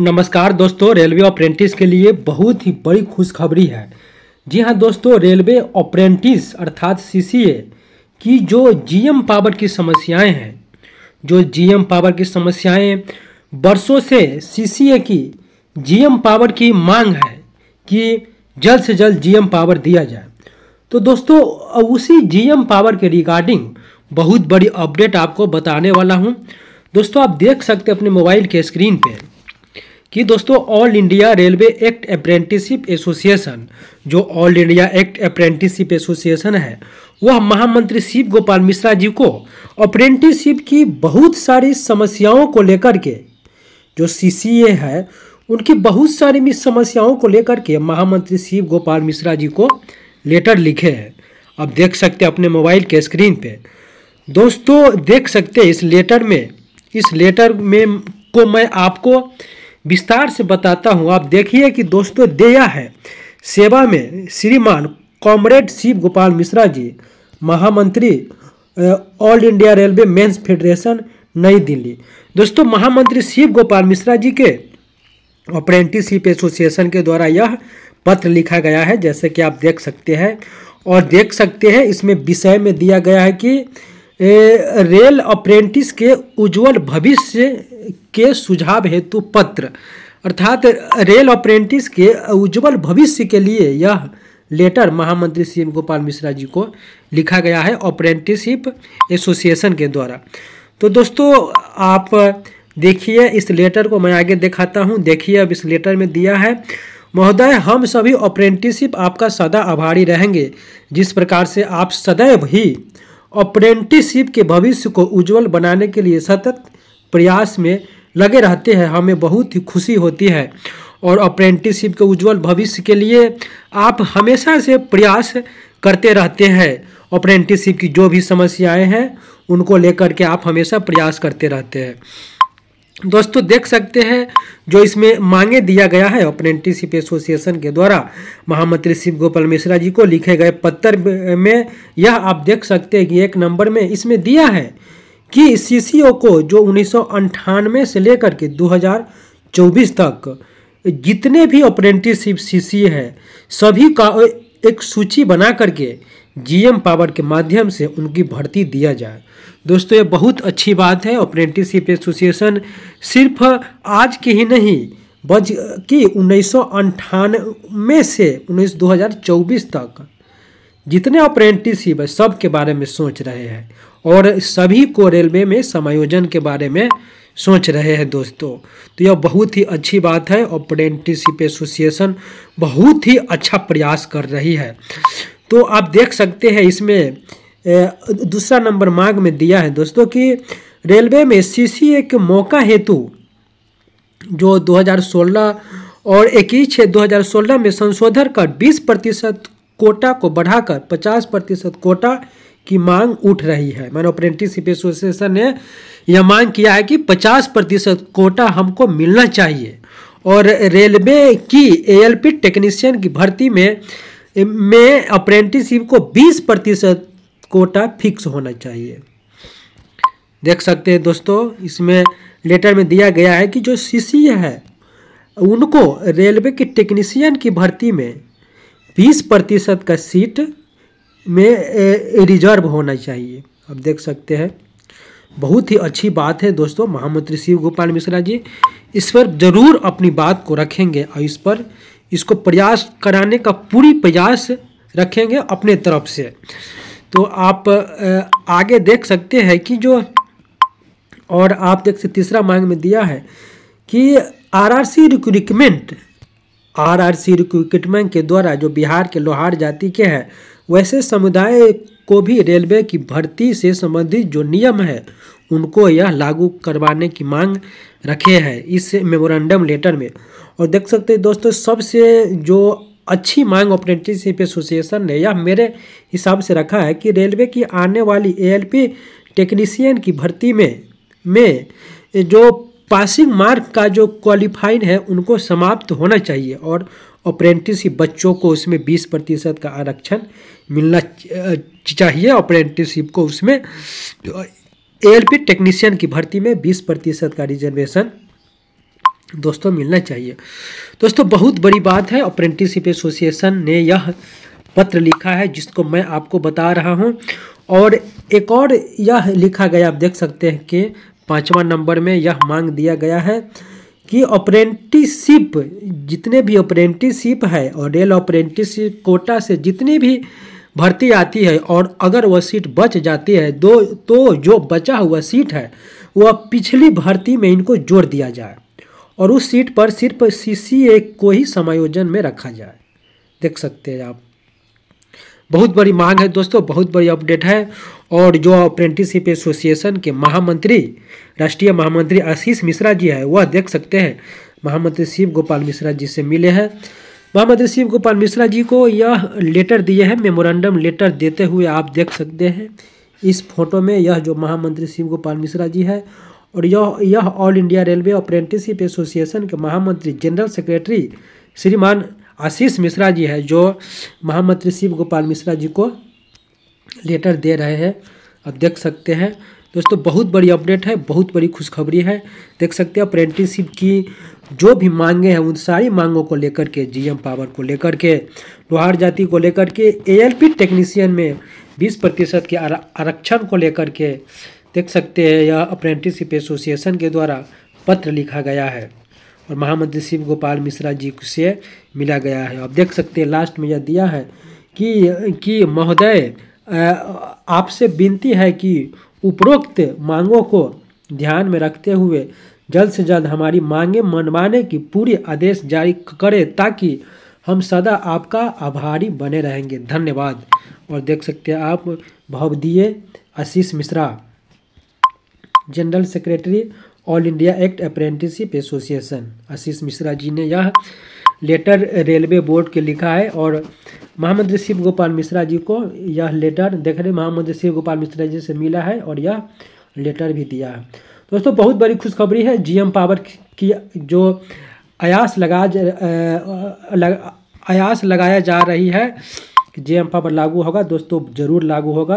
नमस्कार दोस्तों railway apprentice के लिए बहुत ही बड़ी खुशखबरी है जी हाँ दोस्तों रेलवे अप्रेंटिस अर्थात सीसीए की जो जीएम पावर की समस्याएं हैं जो जीएम पावर की समस्याएं बरसों से सीसीए की जीएम पावर की मांग है कि जल्द से जल्द जीएम पावर दिया जाए तो दोस्तों उसी जीएम पावर के रिगार्डिंग बहुत बड़ी अपडेट आपको बताने वाला हूँ दोस्तों आप देख सकते अपने मोबाइल के स्क्रीन पर कि दोस्तों all India railway act apprenticeship association जो all India act apprenticeship association है वह महामंत्री शिव गोपाल मिश्रा जी को अप्रेंटिसिप की बहुत सारी समस्याओं को लेकर के जो सी है उनकी बहुत सारी समस्याओं को लेकर के महामंत्री शिव गोपाल मिश्रा जी को लेटर लिखे हैं अब देख सकते हैं अपने मोबाइल के स्क्रीन पे दोस्तों देख सकते हैं इस लेटर में इस लेटर में को मैं आपको विस्तार से बताता हूँ आप देखिए कि दोस्तों देया है सेवा में श्रीमान कॉमरेड शिव गोपाल मिश्रा जी महामंत्री all India railway men's federation Nai Delhi दोस्तों महामंत्री शिव गोपाल मिश्रा जी के अप्रेंटिसशिप एसोसिएशन के द्वारा यह पत्र लिखा गया है जैसे कि आप देख सकते हैं और देख सकते हैं इसमें विषय में दिया गया है कि रेल अप्रेंटिस के उज्जवल भविष्य के सुझाव हेतु पत्र अर्थात रेल अप्रेंटिस के उज्जवल भविष्य के लिए यह लेटर महामंत्री सीएम गोपाल मिश्रा जी को लिखा गया है अप्रेंटिसशिप एसोसिएशन के द्वारा तो दोस्तों आप देखिए इस लेटर को मैं आगे दिखाता हूँ देखिए अब इस लेटर में दिया है महोदय हम सभी अप्रेंटिसशिप आपका सदा आभारी रहेंगे जिस प्रकार से आप सदैव ही अप्रेंटिसशिप के भविष्य को उज्जवल बनाने के लिए सतत प्रयास में लगे रहते हैं हमें बहुत ही खुशी होती है और अप्रेंटिसशिप के उज्जवल भविष्य के लिए आप हमेशा से प्रयास करते रहते हैं अप्रेंटिसशिप की जो भी समस्याएं हैं उनको लेकर के आप हमेशा प्रयास करते रहते हैं दोस्तों देख सकते हैं जो इसमें मांगे दिया गया है अप्रेंटिसशिप एसोसिएशन के द्वारा महामंत्री शिव गोपाल मिश्रा जी को लिखे गए पत्र में यह आप देख सकते हैं कि एक नंबर में इसमें दिया है कि सीसीओ को जो उन्नीस से लेकर के 2024 तक जितने भी अप्रेंटिसशिप सी है सभी का एक सूची बना करके जीएम पावर के माध्यम से उनकी भर्ती दिया जाए दोस्तों ये बहुत अच्छी बात है अप्रेंटिसशिप एसोसिएशन सिर्फ आज की ही नहीं बज कि उन्नीस में से उन्नीस 2024 तक जितने अप्रेंटिसशिप है सब के बारे में सोच रहे हैं और सभी को रेलवे में समायोजन के बारे में सोच रहे हैं दोस्तों तो यह बहुत ही अच्छी बात है और अप्रेंटिसिप एसोसिएशन बहुत ही अच्छा प्रयास कर रही है तो आप देख सकते हैं इसमें दूसरा नंबर मांग में दिया है दोस्तों कि रेलवे में सीसीए के मौका हेतु जो 2016 और इक्कीस छः दो में संशोधन कर 20 प्रतिशत कोटा को बढ़ाकर 50 प्रतिशत कोटा की मांग उठ रही है मैंने अप्रेंटिसिप एसोसिएशन ने यह मांग किया है कि 50 प्रतिशत कोटा हमको मिलना चाहिए और रेलवे की एएलपी टेक्नीशियन की भर्ती में में अप्रेंटिसिप को 20 प्रतिशत कोटा फिक्स होना चाहिए देख सकते हैं दोस्तों इसमें लेटर में दिया गया है कि जो सी है उनको रेलवे के टेक्नीशियन की भर्ती में 20 प्रतिशत का सीट में रिजर्व होना चाहिए आप देख सकते हैं बहुत ही अच्छी बात है दोस्तों महामंत्री शिव गोपाल मिश्रा जी इस पर जरूर अपनी बात को रखेंगे और इस पर इसको प्रयास कराने का पूरी प्रयास रखेंगे अपने तरफ से तो आप आगे देख सकते हैं कि जो और आप देख सकते तीसरा मांग में दिया है कि आरआरसी रिक्रूटमेंट आरआरसी रिक्रूटमेंट के द्वारा जो बिहार के लोहार जाति के हैं वैसे समुदाय को भी रेलवे की भर्ती से संबंधित जो नियम है उनको यह लागू करवाने की मांग रखे है इस मेमोरेंडम लेटर में और देख सकते हैं दोस्तों सबसे जो अच्छी मांग अप्रेंटिसिप एसोसिएशन ने यह मेरे हिसाब से रखा है कि रेलवे की आने वाली एएलपी टेक्नीशियन की भर्ती में में जो पासिंग मार्क का जो क्वालिफाइन है उनको समाप्त होना चाहिए और अप्रेंटिस बच्चों को उसमें बीस प्रतिशत का आरक्षण मिलना चाहिए अप्रेंटिसशिप को उसमें पी टेक्नीशियन की भर्ती में बीस प्रतिशत का रिजर्वेशन दोस्तों मिलना चाहिए दोस्तों बहुत बड़ी बात है अप्रेंटिसशिप एसोसिएशन ने यह पत्र लिखा है जिसको मैं आपको बता रहा हूँ और एक और यह लिखा गया आप देख सकते हैं कि पाँचवा नंबर में यह मांग दिया गया है कि अप्रेंटिसिप जितने भी अप्रेंटिसिप है और रेल अप्रेंटिसिप कोटा से जितनी भी भर्ती आती है और अगर वह सीट बच जाती है दो तो जो बचा हुआ सीट है वह पिछली भर्ती में इनको जोड़ दिया जाए और उस सीट पर सिर्फ सी को ही समायोजन में रखा जाए देख सकते हैं आप बहुत बड़ी मांग है दोस्तों बहुत बड़ी अपडेट है और जो अप्रेंटिसशिप एसोसिएशन के महामंत्री राष्ट्रीय महामंत्री आशीष मिश्रा जी है वह देख सकते हैं महामंत्री शिव गोपाल मिश्रा जी से मिले हैं महामंत्री शिव गोपाल मिश्रा जी को यह लेटर दिए हैं मेमोरेंडम लेटर देते हुए आप देख सकते हैं इस फोटो में यह जो महामंत्री शिव गोपाल मिश्रा जी है और यह यह all India railway apprenticeship association के महामंत्री जनरल सेक्रेटरी श्रीमान आशीष मिश्रा जी है जो महामंत्री शिव गोपाल मिश्रा जी को लेटर दे रहे हैं आप देख सकते हैं दोस्तों बहुत बड़ी अपडेट है बहुत बड़ी खुशखबरी है देख सकते हैं अप्रेंटिसशिप की जो भी मांगे हैं उन सारी मांगों को लेकर के जीएम पावर को लेकर के लोहार जाति को लेकर के एएलपी टेक्नीशियन में 20 प्रतिशत के आरक्षण को लेकर के देख सकते हैं यह अप्रेंटिसशिप एसोसिएशन के द्वारा पत्र लिखा गया है और महामंत्री शिव गोपाल मिश्रा जी से मिला गया है आप देख सकते हैं लास्ट में यह दिया है कि कि महोदय आपसे विनती है कि उपरोक्त मांगों को ध्यान में रखते हुए जल्द से जल्द हमारी मांगे मनवाने की पूरी आदेश जारी करें ताकि हम सदा आपका आभारी बने रहेंगे धन्यवाद और देख सकते हैं आप भवदीय Ashish Mishra general secretary all India act apprenticeship association Ashish Mishra ji ने यह लेटर रेलवे बोर्ड के लिखा है और महामंत्री शिव गोपाल मिश्रा जी को यह लेटर देख रहे महामंत्री शिव गोपाल मिश्रा जी से मिला है और यह लेटर भी दिया है दोस्तों बहुत बड़ी खुशखबरी है जीएम पावर की जो आयास लगा लग, लगाया जा रही है जी जीएम पावर लागू होगा दोस्तों ज़रूर लागू होगा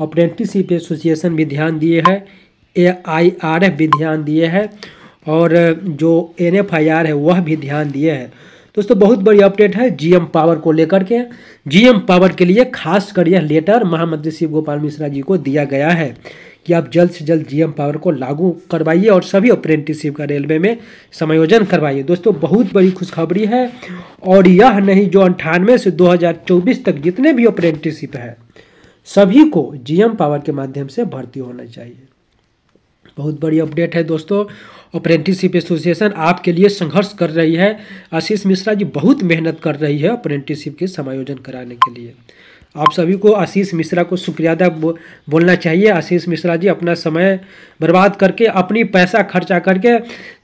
अप्रेंटिसिप एसोसिएशन भी ध्यान दिए है ए आई आर एफ भी ध्यान दिए हैं और जो एन एफ आई आर है वह भी ध्यान दिए हैं दोस्तों बहुत बड़ी अपडेट है जीएम पावर को लेकर के जीएम पावर के लिए खासकर यह लेटर महामंत्री शिव गोपाल मिश्रा जी को दिया गया है कि आप जल्द से जल्द जीएम पावर को लागू करवाइए और सभी अप्रेंटिसशिप का रेलवे में समायोजन करवाइए दोस्तों बहुत बड़ी खुशखबरी है और यह नहीं जो अंठानवे से 2024 तक जितने भी अप्रेंटिसशिप है सभी को जीएम पावर के माध्यम से भर्ती होना चाहिए बहुत बड़ी अपडेट है दोस्तों अप्रेंटिसशिप एसोसिएशन आपके लिए संघर्ष कर रही है आशीष मिश्रा जी बहुत मेहनत कर रही है अप्रेंटिसशिप के समायोजन कराने के लिए आप सभी को आशीष मिश्रा को शुक्रिया अदा बो, बोलना चाहिए आशीष मिश्रा जी अपना समय बर्बाद करके अपनी पैसा खर्चा करके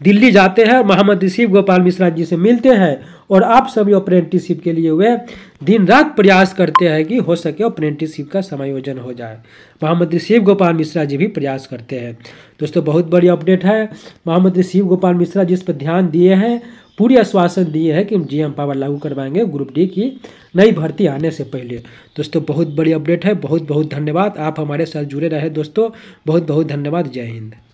दिल्ली जाते हैं मोहम्मद शिव गोपाल मिश्रा जी से मिलते हैं और आप सभी अप्रेंटिसशिप के लिए वे दिन रात प्रयास करते हैं कि हो सके अप्रेंटिसशिप का समायोजन हो जाए मोहम्मद ऋषिव गोपाल मिश्रा जी भी प्रयास करते हैं दोस्तों बहुत बड़ी अपडेट है मोहम्मद शिव गोपाल मिश्रा जिस पर ध्यान दिए हैं पूरी आश्वासन दिए है कि हम जीएम पावर लागू करवाएंगे ग्रुप डी की नई भर्ती आने से पहले दोस्तों बहुत बड़ी अपडेट है बहुत बहुत धन्यवाद आप हमारे साथ जुड़े रहे दोस्तों बहुत बहुत धन्यवाद जय हिंद